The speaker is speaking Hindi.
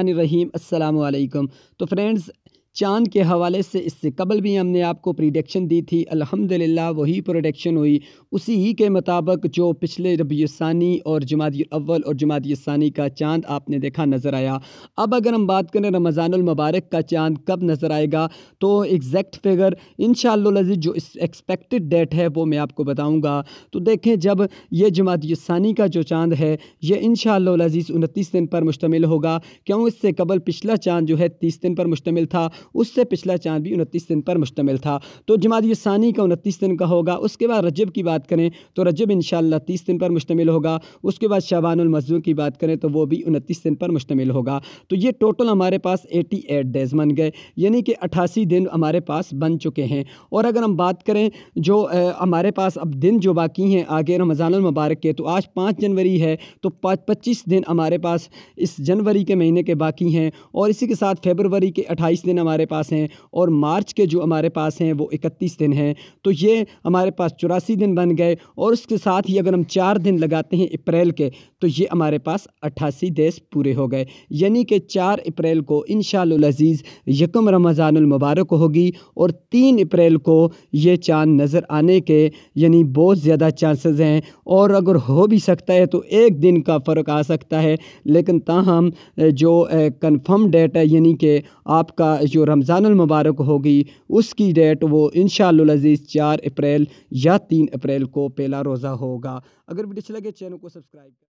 रहीम अस्सलाम वालेकुम तो फ्रेंड्स चांद के हवाले से इससे कबल भी हमने आपको प्रिडिक्शन दी थी अल्हम्दुलिल्लाह वही प्रोडक्शन हुई उसी ही के मुताबिक जो पिछले रबीसानी और जमात अव्वल और जमात का चांद आपने देखा नज़र आया अब अगर हम बात करें रमज़ानमबारक का चांद कब नज़र आएगा तो एग्जैक्ट फिगर इन शजीज़ जो एक्सपेक्टेड डेट है वो मैं आपको बताऊँगा तो देखें जब यह जमात का जो चांद है यह इन शजीज़ उनतीस दिन पर मुश्तमिल होगा क्यों इससे कबल पिछला चांद जो है तीस दिन पर मुश्तमिल था उससे पिछला चांद भी उनतीस दिन पर मुश्तमिल था तो जमात सानी का उनतीस दिन का होगा उसके बाद रजब की बात करें तो रजब इन तीस दिन पर मुश्तमिल होगा उसके बाद शाबानमजदूर की बात करें तो वो भी उनतीस दिन पर मुश्तमिल होगा तो ये टोटल हमारे पास एटी एट डेज़ बन गए यानी कि अट्ठासी दिन हमारे पास बन चुके हैं और अगर हम बात करें जो हमारे पास अब दिन जो बाकी हैं आगे रमज़ानमबारक के तो आज पाँच जनवरी है तो पाँच पच्चीस दिन हमारे पास इस जनवरी के महीने के बाकी हैं और इसी के साथ फेबरवरी के अट्ठाईस दिन हमारे हमारे पास हैं और मार्च के जो हमारे पास हैं वो इकतीस दिन हैं तो ये हमारे पास चौरासी दिन बन गए और उसके साथ ही अगर हम चार दिन लगाते हैं अप्रैल के तो ये हमारे पास अट्ठासी देश पूरे हो गए यानी कि चार अप्रैल को इन शजीज़ यकम रमज़ानमबारक होगी और तीन अप्रैल को ये चाँद नज़र आने के यानी बहुत ज़्यादा चांसेस हैं और अगर हो भी सकता है तो एक दिन का फ़र्क आ सकता है लेकिन ताहम जो कन्फर्म डेट है यानी कि आपका जो जो रमज़ानमबारक होगी उसकी डेट वो इन शज़ीज़ चार अप्रैल या तीन अप्रैल को पहला रोज़ा होगा अगर वीडियो अच्छी लगे चैनल को सब्सक्राइब